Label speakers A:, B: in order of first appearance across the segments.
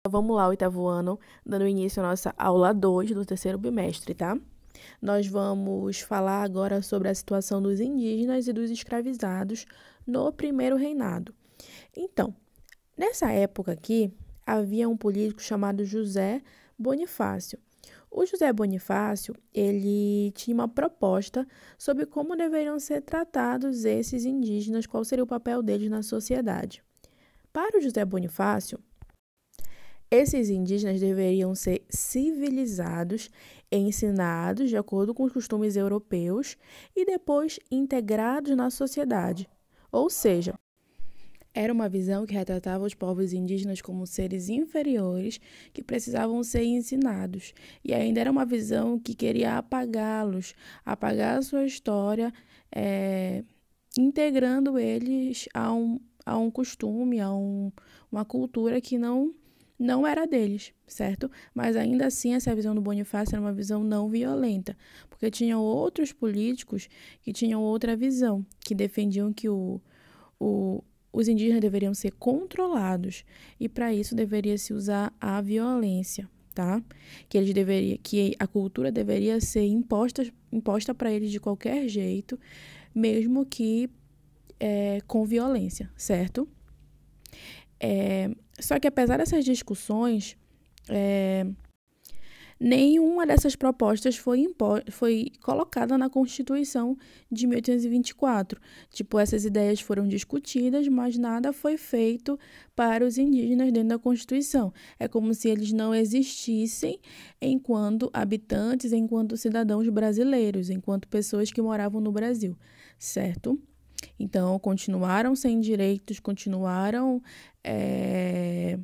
A: Então, vamos lá, oitavo ano, dando início à nossa aula 2 do terceiro bimestre, tá? Nós vamos falar agora sobre a situação dos indígenas e dos escravizados no primeiro reinado. Então, nessa época aqui, havia um político chamado José Bonifácio. O José Bonifácio, ele tinha uma proposta sobre como deveriam ser tratados esses indígenas, qual seria o papel deles na sociedade. Para o José Bonifácio, esses indígenas deveriam ser civilizados, ensinados de acordo com os costumes europeus e depois integrados na sociedade. Ou seja, era uma visão que retratava os povos indígenas como seres inferiores que precisavam ser ensinados, e ainda era uma visão que queria apagá-los, apagar a sua história, é, integrando eles a um, a um costume, a um, uma cultura que não não era deles, certo? Mas ainda assim, essa visão do Bonifácio era uma visão não violenta, porque tinham outros políticos que tinham outra visão, que defendiam que o, o, os indígenas deveriam ser controlados e para isso deveria se usar a violência, tá? Que eles deveria, que a cultura deveria ser imposta imposta para eles de qualquer jeito, mesmo que é, com violência, certo? É, só que apesar dessas discussões, é, nenhuma dessas propostas foi, foi colocada na Constituição de 1824. Tipo, essas ideias foram discutidas, mas nada foi feito para os indígenas dentro da Constituição. É como se eles não existissem enquanto habitantes, enquanto cidadãos brasileiros, enquanto pessoas que moravam no Brasil, certo? Então, continuaram sem direitos, continuaram é,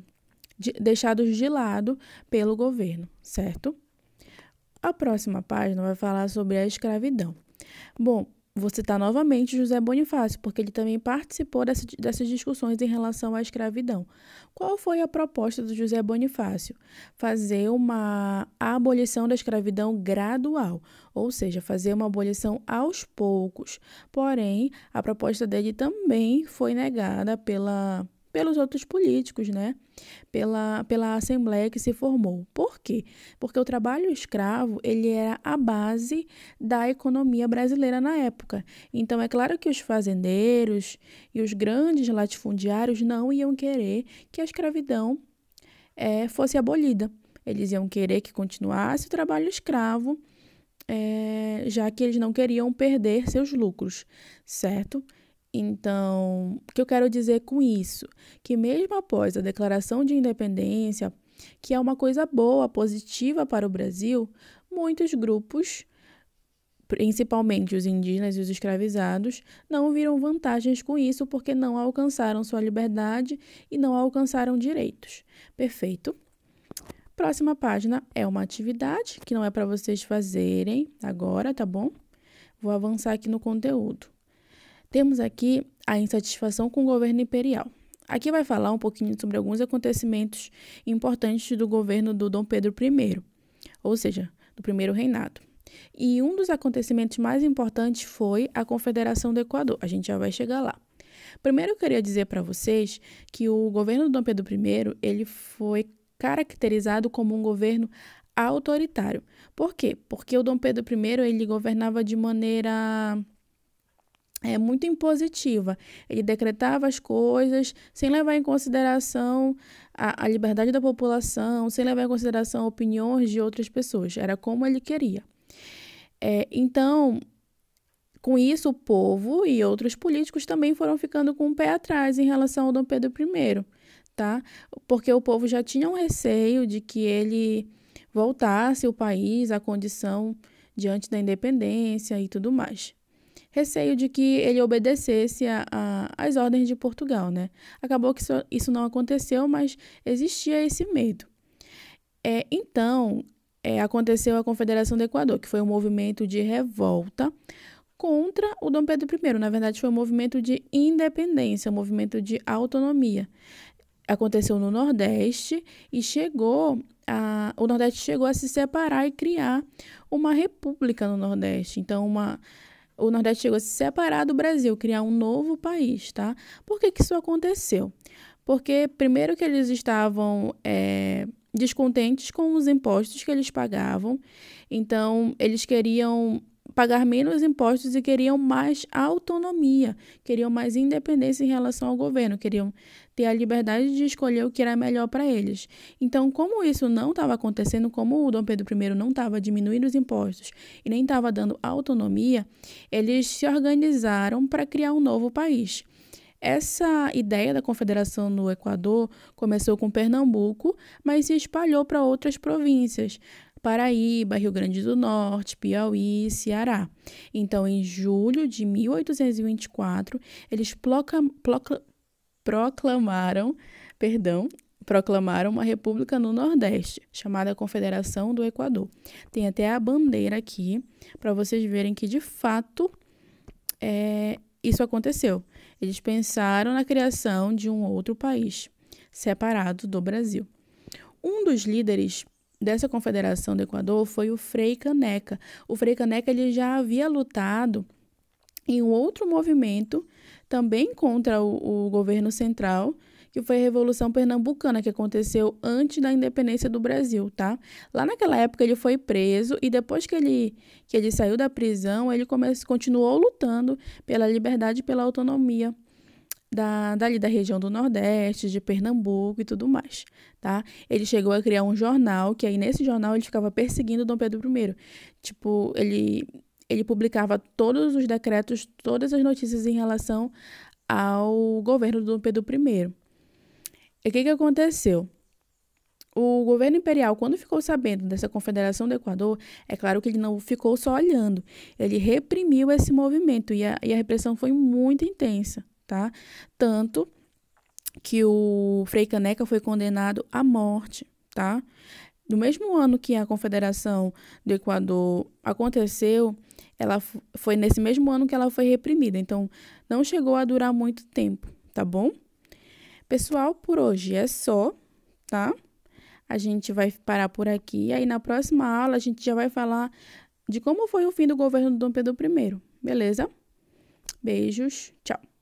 A: de, deixados de lado pelo governo, certo? A próxima página vai falar sobre a escravidão. Bom, vou citar tá novamente José Bonifácio, porque ele também participou dessa, dessas discussões em relação à escravidão. Qual foi a proposta do José Bonifácio? Fazer uma abolição da escravidão gradual, ou seja, fazer uma abolição aos poucos. Porém, a proposta dele também foi negada pela pelos outros políticos, né? Pela, pela assembleia que se formou. Por quê? Porque o trabalho escravo ele era a base da economia brasileira na época. Então é claro que os fazendeiros e os grandes latifundiários não iam querer que a escravidão é, fosse abolida. Eles iam querer que continuasse o trabalho escravo, é, já que eles não queriam perder seus lucros, certo? Então, o que eu quero dizer com isso? Que mesmo após a declaração de independência, que é uma coisa boa, positiva para o Brasil, muitos grupos, principalmente os indígenas e os escravizados, não viram vantagens com isso porque não alcançaram sua liberdade e não alcançaram direitos. Perfeito? Próxima página é uma atividade que não é para vocês fazerem agora, tá bom? Vou avançar aqui no conteúdo. Temos aqui a insatisfação com o governo imperial. Aqui vai falar um pouquinho sobre alguns acontecimentos importantes do governo do Dom Pedro I, ou seja, do primeiro reinado. E um dos acontecimentos mais importantes foi a Confederação do Equador. A gente já vai chegar lá. Primeiro eu queria dizer para vocês que o governo do Dom Pedro I, ele foi caracterizado como um governo autoritário. Por quê? Porque o Dom Pedro I, ele governava de maneira é, muito impositiva. Ele decretava as coisas sem levar em consideração a, a, liberdade da população, sem levar em consideração opiniões de outras pessoas. Era como ele queria. É, então, com isso, o povo e outros políticos também foram ficando com o pé atrás em relação ao Dom Pedro I, tá? Porque o povo já tinha um receio de que ele voltasse o país à condição diante da independência e tudo mais receio de que ele obedecesse às ordens de Portugal, né? Acabou que isso, isso não aconteceu, mas existia esse medo. É, então, é, aconteceu a Confederação do Equador, que foi um movimento de revolta contra o Dom Pedro I. Na verdade, foi um movimento de independência, um movimento de autonomia. Aconteceu no Nordeste e chegou a, o Nordeste chegou a se separar e criar uma república no Nordeste. Então, uma o Nordeste chegou a se separar do Brasil, criar um novo país, tá? Por que, que isso aconteceu? Porque, primeiro, que eles estavam é, descontentes com os impostos que eles pagavam, então, eles queriam pagar menos impostos e queriam mais autonomia, queriam mais independência em relação ao governo, queriam ter a liberdade de escolher o que era melhor para eles. Então, como isso não estava acontecendo, como o Dom Pedro I não estava diminuindo os impostos e nem estava dando autonomia, eles se organizaram para criar um novo país. Essa ideia da confederação no Equador começou com Pernambuco, mas se espalhou para outras províncias. Paraíba, Rio Grande do Norte, Piauí e Ceará. Então, em julho de 1824, eles ploca, ploca, proclamaram, perdão, proclamaram uma república no Nordeste, chamada Confederação do Equador. Tem até a bandeira aqui para vocês verem que de fato é, isso aconteceu. Eles pensaram na criação de um outro país separado do Brasil. Um dos líderes dessa Confederação do Equador foi o Frei Caneca. O Frei Caneca ele já havia lutado em um outro movimento também contra o, o governo central, que foi a Revolução Pernambucana, que aconteceu antes da independência do Brasil, tá? Lá naquela época ele foi preso e depois que ele, que ele saiu da prisão, ele come, continuou lutando pela liberdade e pela autonomia da, dali da região do Nordeste, de Pernambuco e tudo mais, tá? Ele chegou a criar um jornal, que aí nesse jornal ele ficava perseguindo Dom Pedro I. Tipo, ele, ele publicava todos os decretos, todas as notícias em relação ao governo do Dom Pedro I. E o que, que aconteceu? o governo imperial, quando ficou sabendo dessa Confederação do Equador, é claro que ele não ficou só olhando. Ele reprimiu esse movimento e a, e a repressão foi muito intensa tá? Tanto que o Frei Caneca foi condenado à morte, tá? No mesmo ano que a Confederação do Equador aconteceu, ela foi nesse mesmo ano que ela foi reprimida. Então, não chegou a durar muito tempo, tá bom? Pessoal, por hoje é só, tá? A gente vai parar por aqui. Aí na próxima aula a gente já vai falar de como foi o fim do governo do Dom Pedro I, beleza? Beijos, tchau.